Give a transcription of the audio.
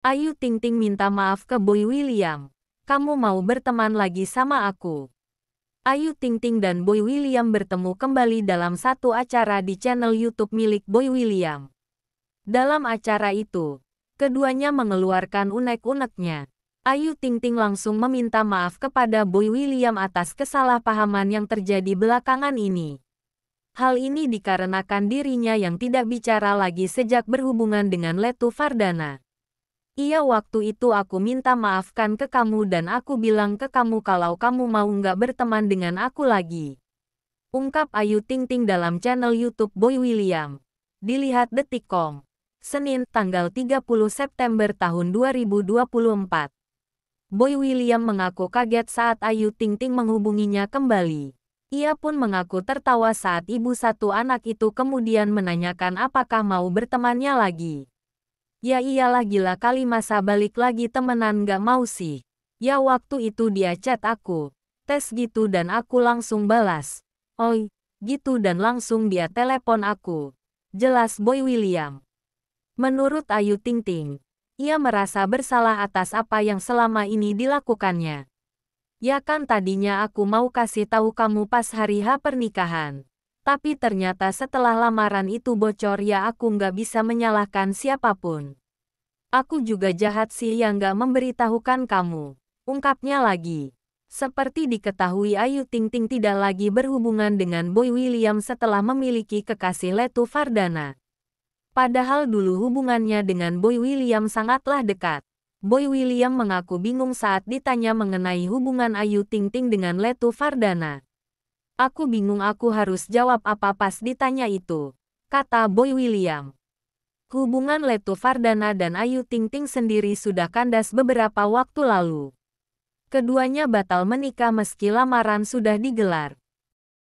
Ayu Ting Ting minta maaf ke Boy William. Kamu mau berteman lagi sama aku. Ayu Ting Ting dan Boy William bertemu kembali dalam satu acara di channel YouTube milik Boy William. Dalam acara itu, keduanya mengeluarkan unek-uneknya. Ayu Ting Ting langsung meminta maaf kepada Boy William atas kesalahpahaman yang terjadi belakangan ini. Hal ini dikarenakan dirinya yang tidak bicara lagi sejak berhubungan dengan Letu Fardana. Iya waktu itu aku minta maafkan ke kamu dan aku bilang ke kamu kalau kamu mau nggak berteman dengan aku lagi. Ungkap Ayu Ting Ting dalam channel Youtube Boy William. Dilihat detikcom. Senin, tanggal 30 September tahun 2024. Boy William mengaku kaget saat Ayu Ting Ting menghubunginya kembali. Ia pun mengaku tertawa saat ibu satu anak itu kemudian menanyakan apakah mau bertemannya lagi. Ya iyalah gila kali masa balik lagi temenan gak mau sih. Ya waktu itu dia chat aku. Tes gitu dan aku langsung balas. Oi, gitu dan langsung dia telepon aku. Jelas Boy William. Menurut Ayu Ting Ting, ia merasa bersalah atas apa yang selama ini dilakukannya. Ya kan tadinya aku mau kasih tahu kamu pas hari H pernikahan. Tapi ternyata setelah lamaran itu bocor ya aku nggak bisa menyalahkan siapapun. Aku juga jahat sih yang gak memberitahukan kamu. Ungkapnya lagi. Seperti diketahui Ayu Ting Ting tidak lagi berhubungan dengan Boy William setelah memiliki kekasih Letu Fardana. Padahal dulu hubungannya dengan Boy William sangatlah dekat. Boy William mengaku bingung saat ditanya mengenai hubungan Ayu Ting Ting dengan Letu Fardana. Aku bingung aku harus jawab apa pas ditanya itu, kata Boy William. Hubungan Letu Fardana dan Ayu Ting Ting sendiri sudah kandas beberapa waktu lalu. Keduanya batal menikah meski lamaran sudah digelar.